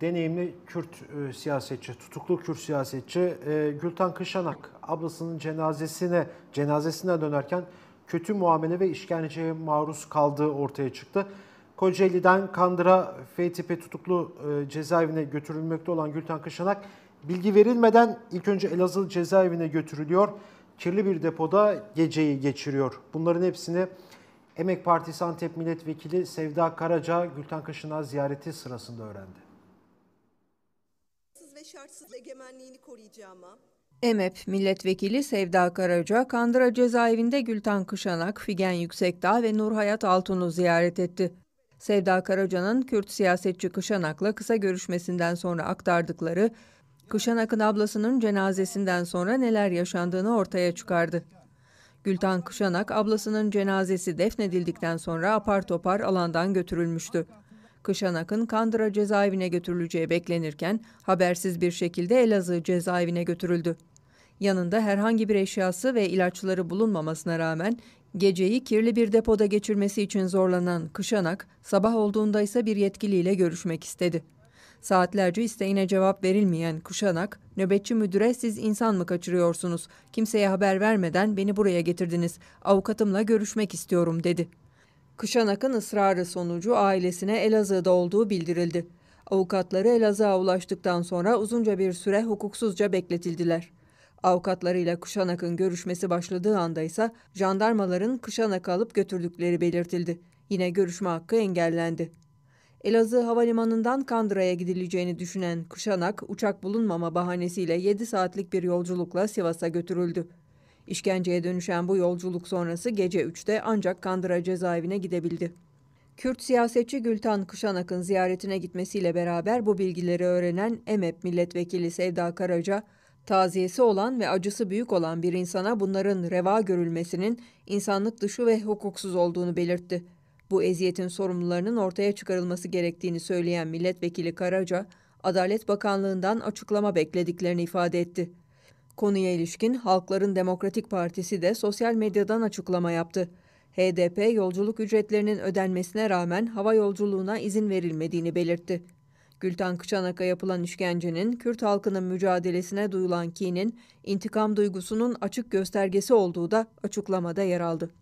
deneyimli Kürt e, siyasetçi, tutuklu Kürt siyasetçi e, Gülten Kışanak ablasının cenazesine cenazesine dönerken kötü muamele ve işkenceye maruz kaldığı ortaya çıktı. Kocaeli'den Kandıra f tutuklu e, cezaevine götürülmekte olan Gülten Kışanak bilgi verilmeden ilk önce Elazığ cezaevine götürülüyor. Kirli bir depoda geceyi geçiriyor. Bunların hepsini Emek Partisi Antep Milletvekili Sevda Karaca Gülten Kışınak'a ziyareti sırasında öğrendi sınırsız ve şartsız egemenliğini koruyacağıma, EMEP Milletvekili Sevda Karaca, Kandıra cezaevinde Gülten Kışanak, Figen Yüksekdağ ve Nurhayat Altun'u ziyaret etti. Sevda Karaca'nın Kürt siyasetçi Kışanak'la kısa görüşmesinden sonra aktardıkları, Kışanak'ın ablasının cenazesinden sonra neler yaşandığını ortaya çıkardı. Gülten Kışanak, ablasının cenazesi defnedildikten sonra apar topar alandan götürülmüştü. Kışanak'ın Kandıra cezaevine götürüleceği beklenirken habersiz bir şekilde Elazığ cezaevine götürüldü. Yanında herhangi bir eşyası ve ilaçları bulunmamasına rağmen geceyi kirli bir depoda geçirmesi için zorlanan Kışanak sabah olduğunda ise bir yetkiliyle görüşmek istedi. Saatlerce isteğine cevap verilmeyen Kuşanak, nöbetçi müdüre siz insan mı kaçırıyorsunuz? Kimseye haber vermeden beni buraya getirdiniz. Avukatımla görüşmek istiyorum dedi. Kışanak'ın ısrarı sonucu ailesine Elazığ'da olduğu bildirildi. Avukatları Elazığ'a ulaştıktan sonra uzunca bir süre hukuksuzca bekletildiler. Avukatlarıyla Kuşanak'ın görüşmesi başladığı anda ise jandarmaların Kuşanak'ı alıp götürdükleri belirtildi. Yine görüşme hakkı engellendi. Elazığ Havalimanı'ndan Kandıra'ya gidileceğini düşünen Kuşanak, uçak bulunmama bahanesiyle 7 saatlik bir yolculukla Sivas'a götürüldü. İşkenceye dönüşen bu yolculuk sonrası gece 3'te ancak Kandıra cezaevine gidebildi. Kürt siyasetçi Gültan Kuşanak'ın ziyaretine gitmesiyle beraber bu bilgileri öğrenen EMEP milletvekili Sevda Karaca, taziyesi olan ve acısı büyük olan bir insana bunların reva görülmesinin insanlık dışı ve hukuksuz olduğunu belirtti. Bu eziyetin sorumlularının ortaya çıkarılması gerektiğini söyleyen milletvekili Karaca, Adalet Bakanlığı'ndan açıklama beklediklerini ifade etti. Konuya ilişkin Halkların Demokratik Partisi de sosyal medyadan açıklama yaptı. HDP yolculuk ücretlerinin ödenmesine rağmen hava yolculuğuna izin verilmediğini belirtti. Gülten Kıçanak'a yapılan işkencenin, Kürt halkının mücadelesine duyulan kinin, intikam duygusunun açık göstergesi olduğu da açıklamada yer aldı.